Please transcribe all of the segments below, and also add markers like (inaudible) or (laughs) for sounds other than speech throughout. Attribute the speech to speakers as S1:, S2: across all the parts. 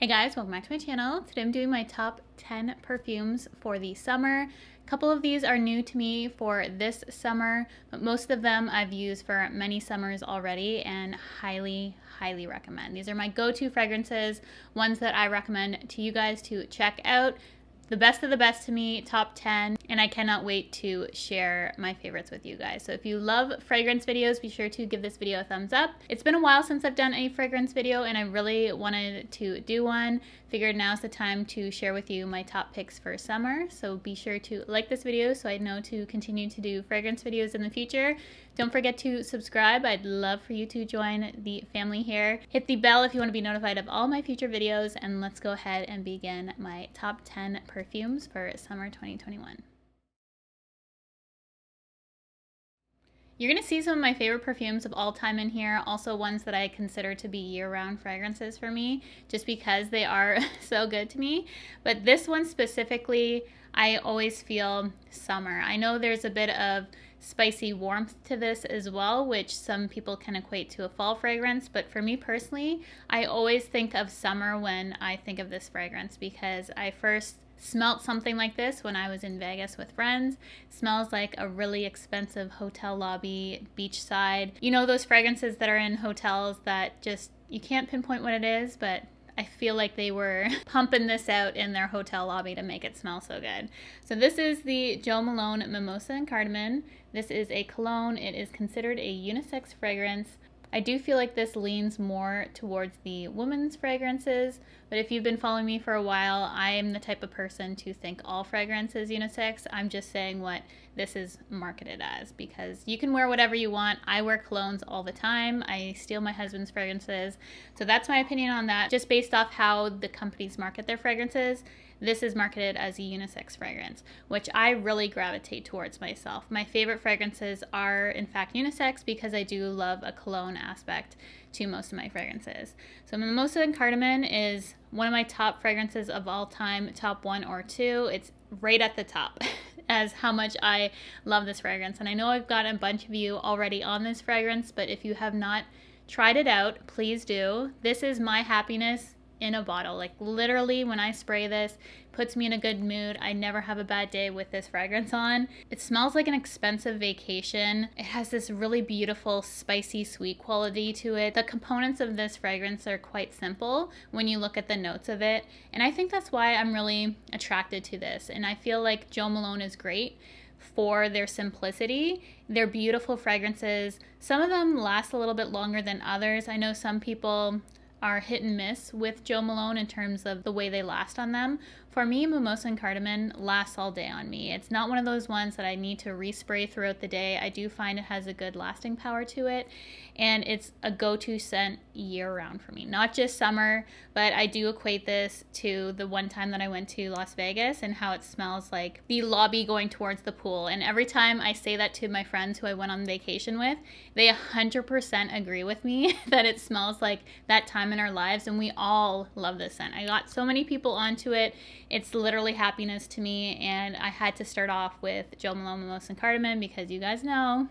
S1: Hey guys, welcome back to my channel. Today I'm doing my top 10 perfumes for the summer. A couple of these are new to me for this summer, but most of them I've used for many summers already and highly, highly recommend. These are my go-to fragrances, ones that I recommend to you guys to check out the best of the best to me, top 10, and I cannot wait to share my favorites with you guys. So if you love fragrance videos, be sure to give this video a thumbs up. It's been a while since I've done a fragrance video and I really wanted to do one figured now's the time to share with you my top picks for summer. So be sure to like this video so I know to continue to do fragrance videos in the future. Don't forget to subscribe. I'd love for you to join the family here. Hit the bell if you want to be notified of all my future videos and let's go ahead and begin my top 10 perfumes for summer 2021. You're going to see some of my favorite perfumes of all time in here, also ones that I consider to be year-round fragrances for me, just because they are (laughs) so good to me. But this one specifically, I always feel summer. I know there's a bit of spicy warmth to this as well, which some people can equate to a fall fragrance. But for me personally, I always think of summer when I think of this fragrance because I first Smelt something like this when I was in Vegas with friends. Smells like a really expensive hotel lobby, beachside. You know those fragrances that are in hotels that just you can't pinpoint what it is, but I feel like they were (laughs) pumping this out in their hotel lobby to make it smell so good. So this is the Joe Malone Mimosa and Cardamom. This is a cologne. It is considered a unisex fragrance. I do feel like this leans more towards the women's fragrances, but if you've been following me for a while, I am the type of person to think all fragrances unisex. I'm just saying what this is marketed as because you can wear whatever you want. I wear colognes all the time. I steal my husband's fragrances. So that's my opinion on that, just based off how the companies market their fragrances this is marketed as a unisex fragrance, which I really gravitate towards myself. My favorite fragrances are, in fact, unisex because I do love a cologne aspect to most of my fragrances. So, Mimosa and Cardamom is one of my top fragrances of all time, top one or two. It's right at the top (laughs) as how much I love this fragrance. And I know I've got a bunch of you already on this fragrance, but if you have not tried it out, please do. This is my happiness in a bottle. Like literally when I spray this, puts me in a good mood. I never have a bad day with this fragrance on. It smells like an expensive vacation. It has this really beautiful spicy sweet quality to it. The components of this fragrance are quite simple when you look at the notes of it. And I think that's why I'm really attracted to this. And I feel like Joe Malone is great for their simplicity. They're beautiful fragrances. Some of them last a little bit longer than others. I know some people are hit and miss with Joe Malone in terms of the way they last on them. For me, mimosa and cardamom lasts all day on me. It's not one of those ones that I need to respray throughout the day. I do find it has a good lasting power to it, and it's a go to scent year round for me. Not just summer, but I do equate this to the one time that I went to Las Vegas and how it smells like the lobby going towards the pool. And every time I say that to my friends who I went on vacation with, they 100% agree with me (laughs) that it smells like that time in our lives, and we all love this scent. I got so many people onto it it's literally happiness to me, and I had to start off with Joe Malone and Cardamom because you guys know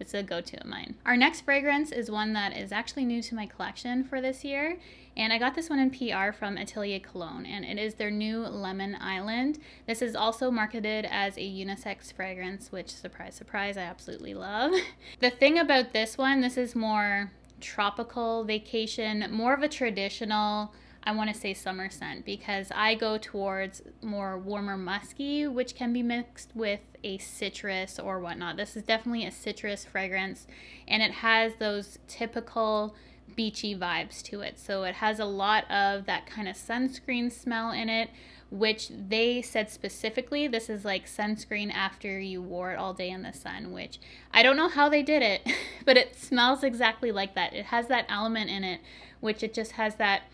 S1: it's a go-to of mine. Our next fragrance is one that is actually new to my collection for this year. And I got this one in PR from Atelier Cologne and it is their new Lemon Island. This is also marketed as a unisex fragrance, which surprise, surprise, I absolutely love. (laughs) the thing about this one, this is more tropical vacation, more of a traditional I want to say summer scent because I go towards more warmer musky, which can be mixed with a citrus or whatnot. This is definitely a citrus fragrance and it has those typical beachy vibes to it. So it has a lot of that kind of sunscreen smell in it, which they said specifically this is like sunscreen after you wore it all day in the sun, which I don't know how they did it, (laughs) but it smells exactly like that. It has that element in it, which it just has that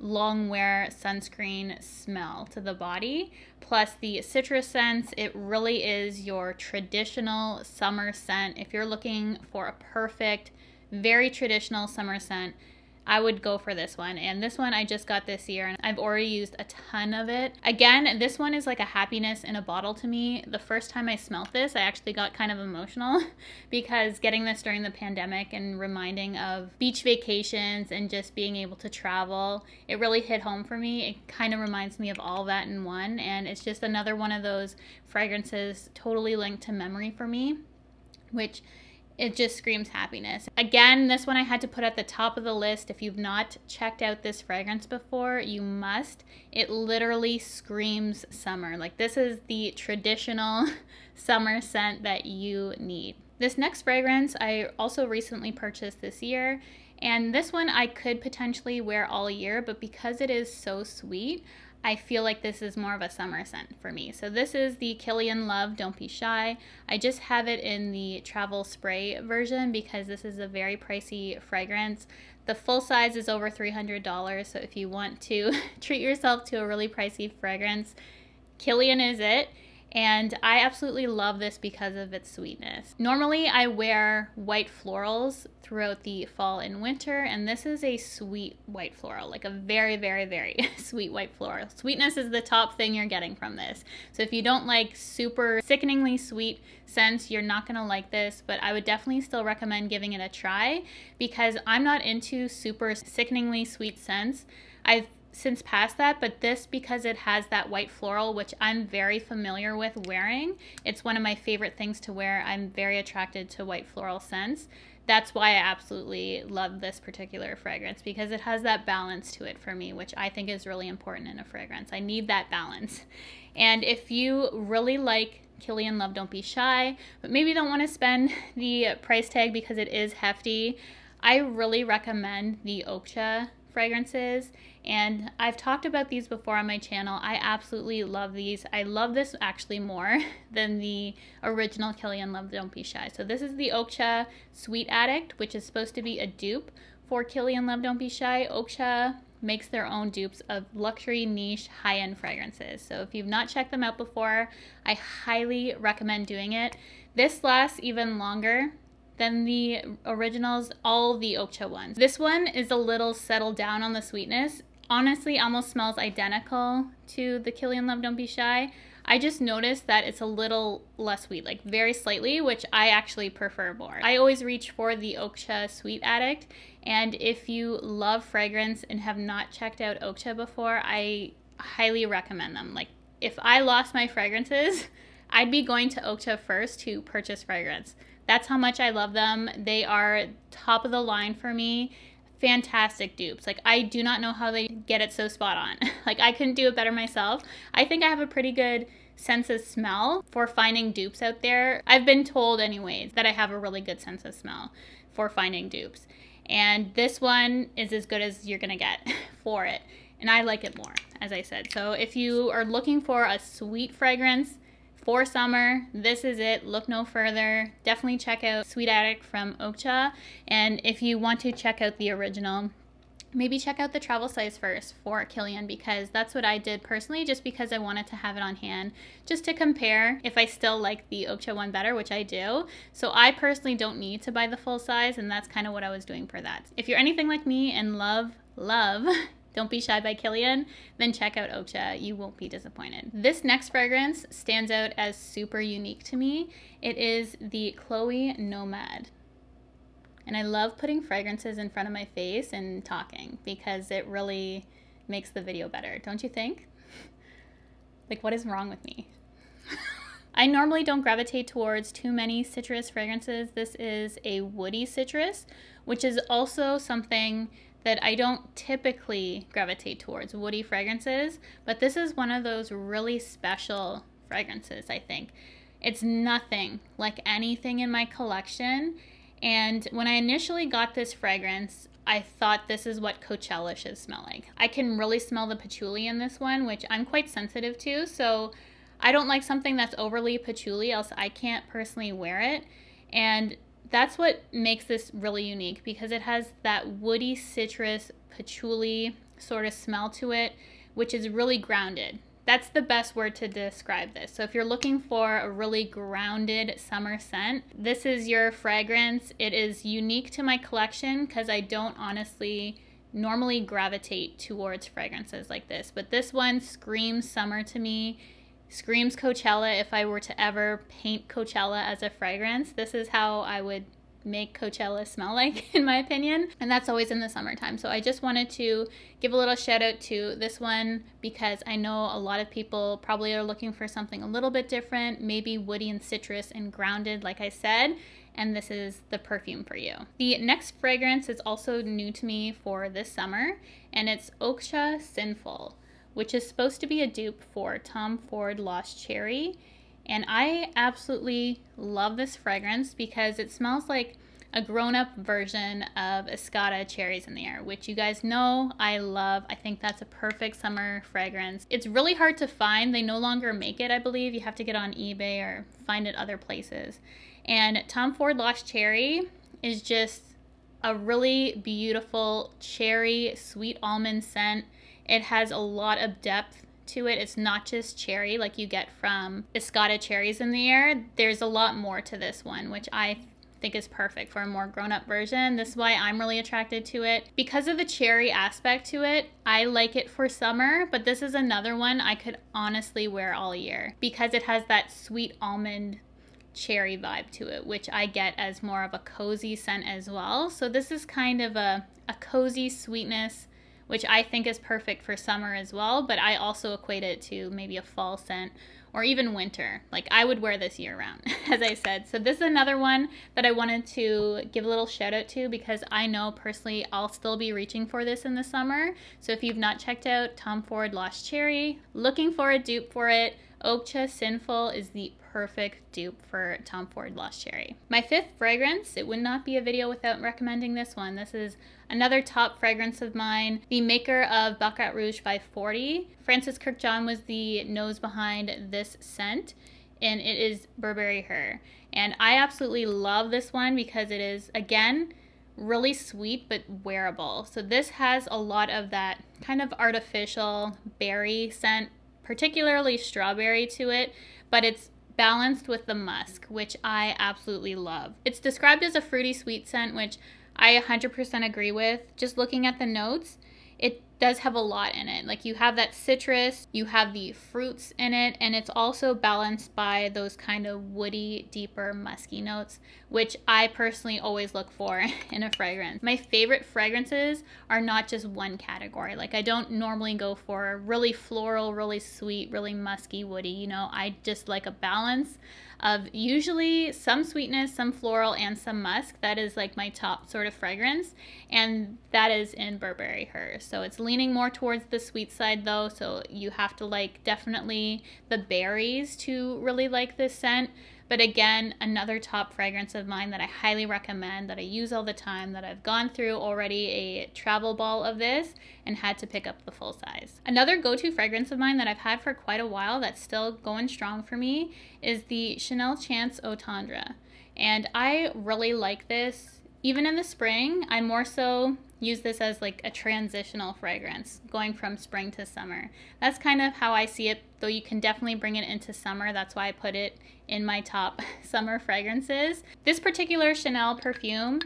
S1: long wear sunscreen smell to the body. Plus the citrus scents, it really is your traditional summer scent. If you're looking for a perfect, very traditional summer scent, I would go for this one. And this one I just got this year and I've already used a ton of it. Again, this one is like a happiness in a bottle to me. The first time I smelt this, I actually got kind of emotional (laughs) because getting this during the pandemic and reminding of beach vacations and just being able to travel, it really hit home for me. It kind of reminds me of all that in one. And it's just another one of those fragrances totally linked to memory for me, which it just screams happiness. Again, this one I had to put at the top of the list. If you've not checked out this fragrance before, you must. It literally screams summer. Like this is the traditional (laughs) summer scent that you need. This next fragrance I also recently purchased this year. And this one I could potentially wear all year, but because it is so sweet, I feel like this is more of a summer scent for me. So this is the Killian Love Don't Be Shy. I just have it in the travel spray version because this is a very pricey fragrance. The full size is over $300, so if you want to (laughs) treat yourself to a really pricey fragrance, Killian is it. And I absolutely love this because of its sweetness. Normally, I wear white florals throughout the fall and winter, and this is a sweet white floral, like a very, very, very (laughs) sweet white floral. Sweetness is the top thing you're getting from this. So if you don't like super sickeningly sweet scents, you're not gonna like this, but I would definitely still recommend giving it a try because I'm not into super sickeningly sweet scents. I've since past that, but this, because it has that white floral, which I'm very familiar with wearing, it's one of my favorite things to wear. I'm very attracted to white floral scents. That's why I absolutely love this particular fragrance because it has that balance to it for me, which I think is really important in a fragrance. I need that balance. And if you really like Killian Love, don't be shy, but maybe don't want to spend (laughs) the price tag because it is hefty, I really recommend the Oakja fragrances. And I've talked about these before on my channel. I absolutely love these. I love this actually more (laughs) than the original Killian Love Don't Be Shy. So this is the Oaksha Sweet Addict, which is supposed to be a dupe for Killian Love Don't Be Shy. Oaksha makes their own dupes of luxury niche high-end fragrances. So if you've not checked them out before, I highly recommend doing it. This lasts even longer than the originals, all the Okcha ones. This one is a little settled down on the sweetness. Honestly, almost smells identical to the Killian Love Don't Be Shy. I just noticed that it's a little less sweet, like very slightly, which I actually prefer more. I always reach for the Okcha Sweet Addict, and if you love fragrance and have not checked out Okcha before, I highly recommend them. Like, if I lost my fragrances, (laughs) I'd be going to Okta first to purchase fragrance. That's how much I love them. They are top of the line for me. Fantastic dupes. Like, I do not know how they get it so spot on. (laughs) like, I couldn't do it better myself. I think I have a pretty good sense of smell for finding dupes out there. I've been told, anyways, that I have a really good sense of smell for finding dupes. And this one is as good as you're gonna get (laughs) for it. And I like it more, as I said. So if you are looking for a sweet fragrance, for summer. This is it. Look no further. Definitely check out Sweet Attic from Okcha. And if you want to check out the original, maybe check out the travel size first for Killian because that's what I did personally just because I wanted to have it on hand just to compare if I still like the Okcha one better, which I do. So I personally don't need to buy the full size and that's kind of what I was doing for that. If you're anything like me and love, love (laughs) Don't Be Shy by Killian, then check out Ocha. You won't be disappointed. This next fragrance stands out as super unique to me. It is the Chloe Nomad. And I love putting fragrances in front of my face and talking because it really makes the video better, don't you think? (laughs) like, what is wrong with me? (laughs) I normally don't gravitate towards too many citrus fragrances. This is a woody citrus, which is also something that I don't typically gravitate towards woody fragrances, but this is one of those really special fragrances, I think. It's nothing like anything in my collection. And when I initially got this fragrance, I thought this is what Coachella should smell like. I can really smell the patchouli in this one, which I'm quite sensitive to. So I don't like something that's overly patchouli, else I can't personally wear it. And that's what makes this really unique because it has that woody citrus patchouli sort of smell to it, which is really grounded. That's the best word to describe this. So if you're looking for a really grounded summer scent, this is your fragrance. It is unique to my collection because I don't honestly normally gravitate towards fragrances like this, but this one screams summer to me screams Coachella if I were to ever paint Coachella as a fragrance. This is how I would make Coachella smell (laughs) like, in my opinion. And that's always in the summertime. So I just wanted to give a little shout out to this one because I know a lot of people probably are looking for something a little bit different, maybe woody and citrus and grounded, like I said. And this is the perfume for you. The next fragrance is also new to me for this summer, and it's Oksha Sinful which is supposed to be a dupe for Tom Ford Lost Cherry. And I absolutely love this fragrance because it smells like a grown up version of Escada Cherries in the Air, which you guys know I love. I think that's a perfect summer fragrance. It's really hard to find. They no longer make it, I believe. You have to get on eBay or find it other places. And Tom Ford Lost Cherry is just a really beautiful cherry, sweet almond scent it has a lot of depth to it. It's not just cherry like you get from Escada cherries in the air. There's a lot more to this one, which I think is perfect for a more grown-up version. This is why I'm really attracted to it. Because of the cherry aspect to it, I like it for summer, but this is another one I could honestly wear all year because it has that sweet almond cherry vibe to it, which I get as more of a cozy scent as well. So this is kind of a, a cozy sweetness which I think is perfect for summer as well, but I also equate it to maybe a fall scent or even winter. Like I would wear this year round, (laughs) as I said. So this is another one that I wanted to give a little shout out to because I know personally I'll still be reaching for this in the summer. So if you've not checked out Tom Ford Lost Cherry, looking for a dupe for it. Oakcha Sinful is the perfect dupe for Tom Ford Lost Cherry. My fifth fragrance, it would not be a video without recommending this one. This is another top fragrance of mine, the maker of Baccarat Rouge by 40. Francis Kirkjohn was the nose behind this scent and it is Burberry Her. And I absolutely love this one because it is, again, really sweet but wearable. So this has a lot of that kind of artificial berry scent particularly strawberry to it, but it's balanced with the musk, which I absolutely love. It's described as a fruity sweet scent, which I 100% agree with. Just looking at the notes, it does have a lot in it. Like you have that citrus, you have the fruits in it, and it's also balanced by those kind of woody, deeper, musky notes, which I personally always look for (laughs) in a fragrance. My favorite fragrances are not just one category. Like I don't normally go for really floral, really sweet, really musky, woody. You know, I just like a balance of usually some sweetness, some floral, and some musk. That is like my top sort of fragrance, and that is in Burberry Her. So it's leaning more towards the sweet side though, so you have to like definitely the berries to really like this scent. But again, another top fragrance of mine that I highly recommend, that I use all the time, that I've gone through already a travel ball of this and had to pick up the full size. Another go-to fragrance of mine that I've had for quite a while that's still going strong for me is the Chanel Chance Eau Tendre. And I really like this even in the spring, I more so use this as like a transitional fragrance going from spring to summer. That's kind of how I see it, though you can definitely bring it into summer. That's why I put it in my top (laughs) summer fragrances. This particular Chanel perfume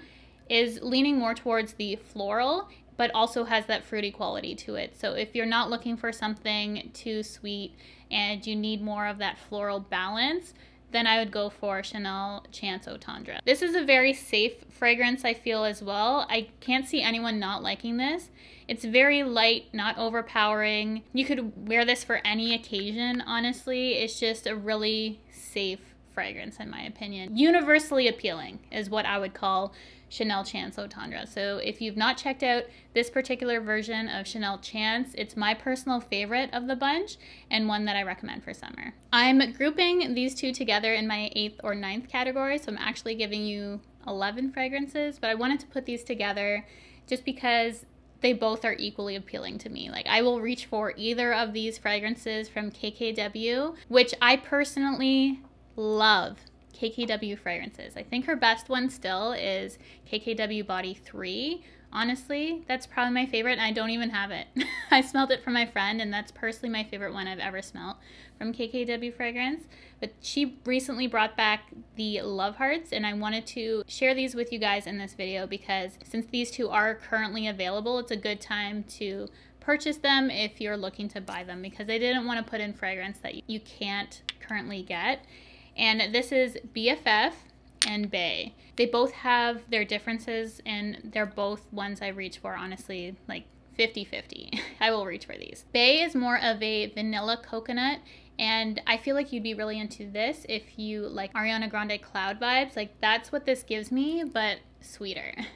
S1: is leaning more towards the floral but also has that fruity quality to it. So if you're not looking for something too sweet and you need more of that floral balance, then I would go for Chanel Chance Eau Tendre. This is a very safe fragrance, I feel, as well. I can't see anyone not liking this. It's very light, not overpowering. You could wear this for any occasion, honestly. It's just a really safe fragrance, in my opinion. Universally appealing is what I would call Chanel Chance Otandra. So if you've not checked out this particular version of Chanel Chance, it's my personal favorite of the bunch and one that I recommend for summer. I'm grouping these two together in my eighth or ninth category, so I'm actually giving you 11 fragrances, but I wanted to put these together just because they both are equally appealing to me. Like I will reach for either of these fragrances from KKW, which I personally love KKW fragrances. I think her best one still is KKW Body 3. Honestly, that's probably my favorite, and I don't even have it. (laughs) I smelled it from my friend, and that's personally my favorite one I've ever smelled from KKW Fragrance. But she recently brought back the Love Hearts, and I wanted to share these with you guys in this video because since these two are currently available, it's a good time to purchase them if you're looking to buy them because I didn't want to put in fragrance that you can't currently get and this is BFF and Bay. They both have their differences, and they're both ones I reach for, honestly, like 50 50. (laughs) I will reach for these. Bay is more of a vanilla coconut, and I feel like you'd be really into this if you like Ariana Grande Cloud vibes. Like, that's what this gives me, but sweeter. (laughs)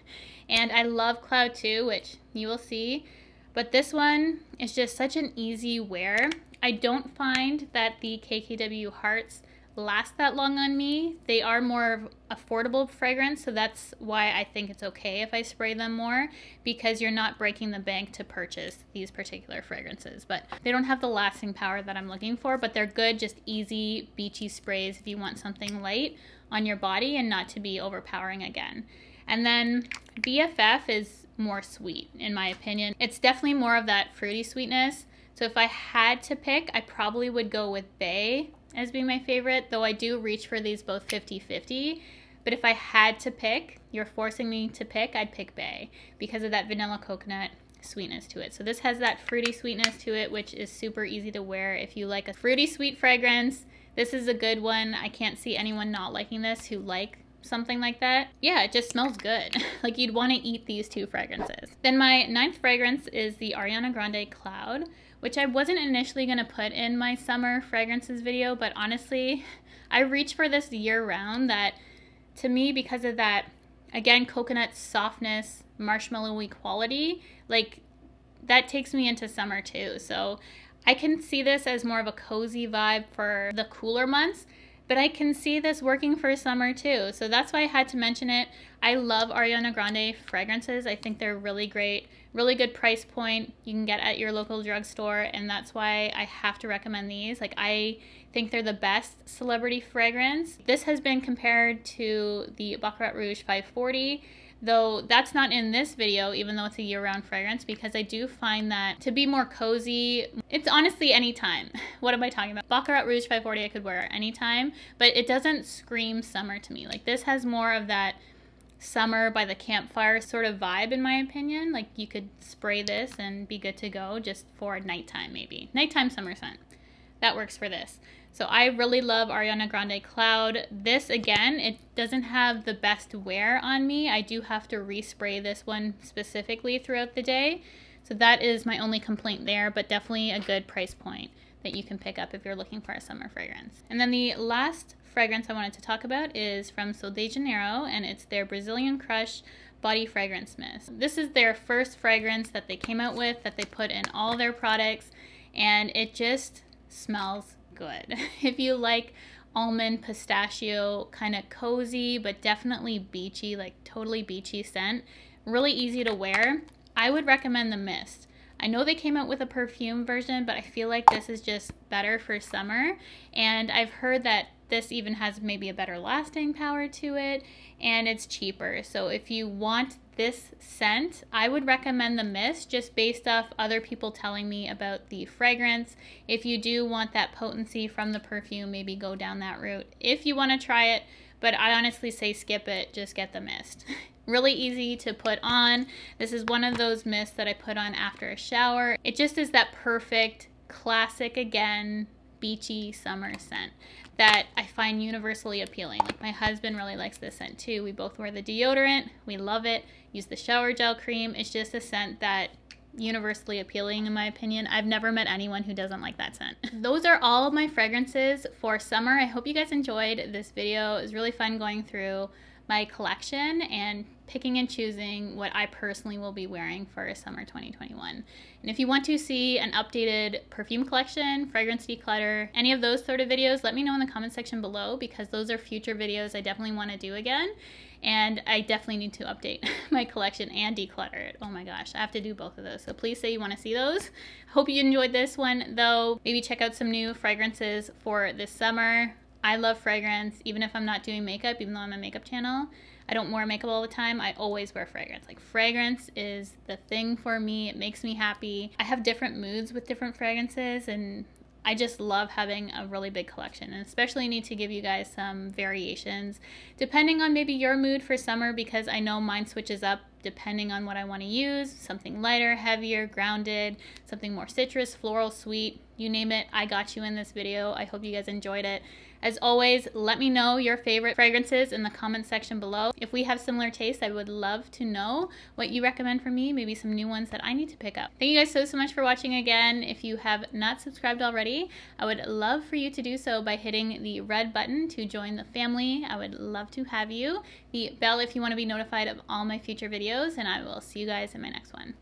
S1: And I love Cloud too, which you will see. But this one is just such an easy wear. I don't find that the KKW Hearts last that long on me. They are more affordable fragrance, so that's why I think it's okay if I spray them more because you're not breaking the bank to purchase these particular fragrances. But they don't have the lasting power that I'm looking for, but they're good, just easy, beachy sprays if you want something light on your body and not to be overpowering again. And then BFF is more sweet, in my opinion. It's definitely more of that fruity sweetness. So if I had to pick, I probably would go with Bay as being my favorite, though I do reach for these both 50 50. But if I had to pick, you're forcing me to pick, I'd pick Bay because of that vanilla coconut sweetness to it. So this has that fruity sweetness to it, which is super easy to wear. If you like a fruity sweet fragrance, this is a good one. I can't see anyone not liking this who like something like that. Yeah, it just smells good. (laughs) like you'd want to eat these two fragrances. Then my ninth fragrance is the Ariana Grande Cloud which I wasn't initially going to put in my summer fragrances video, but honestly, I reach for this year round that to me, because of that, again, coconut softness, marshmallowy quality, like that takes me into summer too. So I can see this as more of a cozy vibe for the cooler months, but I can see this working for summer too. So that's why I had to mention it. I love Ariana Grande fragrances. I think they're really great really good price point you can get at your local drugstore and that's why i have to recommend these like i think they're the best celebrity fragrance this has been compared to the baccarat rouge 540 though that's not in this video even though it's a year-round fragrance because i do find that to be more cozy it's honestly anytime (laughs) what am i talking about baccarat rouge 540 i could wear anytime but it doesn't scream summer to me like this has more of that summer by the campfire sort of vibe in my opinion. Like you could spray this and be good to go just for nighttime maybe. Nighttime summer scent. That works for this. So I really love Ariana Grande Cloud. This again, it doesn't have the best wear on me. I do have to respray this one specifically throughout the day. So that is my only complaint there, but definitely a good price point that you can pick up if you're looking for a summer fragrance. And then the last fragrance I wanted to talk about is from Sol de Janeiro, and it's their Brazilian Crush Body Fragrance Mist. This is their first fragrance that they came out with that they put in all their products, and it just smells good. (laughs) if you like almond pistachio, kind of cozy, but definitely beachy, like totally beachy scent, really easy to wear, I would recommend the mist. I know they came out with a perfume version, but I feel like this is just better for summer. And I've heard that this even has maybe a better lasting power to it and it's cheaper. So if you want this scent, I would recommend the mist just based off other people telling me about the fragrance. If you do want that potency from the perfume, maybe go down that route. If you want to try it, but I honestly say skip it, just get the mist. (laughs) really easy to put on. This is one of those mists that I put on after a shower. It just is that perfect classic again beachy summer scent that I find universally appealing. Like my husband really likes this scent too. We both wear the deodorant. We love it. Use the shower gel cream. It's just a scent that universally appealing in my opinion. I've never met anyone who doesn't like that scent. (laughs) Those are all of my fragrances for summer. I hope you guys enjoyed this video. It was really fun going through my collection and picking and choosing what I personally will be wearing for summer 2021. And if you want to see an updated perfume collection, fragrance declutter, any of those sort of videos, let me know in the comment section below because those are future videos I definitely want to do again. And I definitely need to update (laughs) my collection and declutter it. Oh my gosh, I have to do both of those. So please say you want to see those. Hope you enjoyed this one though. Maybe check out some new fragrances for this summer. I love fragrance, even if I'm not doing makeup, even though I'm a makeup channel. I don't wear makeup all the time. I always wear fragrance. Like fragrance is the thing for me. It makes me happy. I have different moods with different fragrances and I just love having a really big collection and especially need to give you guys some variations depending on maybe your mood for summer because I know mine switches up depending on what I want to use, something lighter, heavier, grounded, something more citrus, floral, sweet. You name it, I got you in this video. I hope you guys enjoyed it. As always, let me know your favorite fragrances in the comment section below. If we have similar tastes, I would love to know what you recommend for me, maybe some new ones that I need to pick up. Thank you guys so, so much for watching again. If you have not subscribed already, I would love for you to do so by hitting the red button to join the family. I would love to have you. The bell if you want to be notified of all my future videos, and I will see you guys in my next one.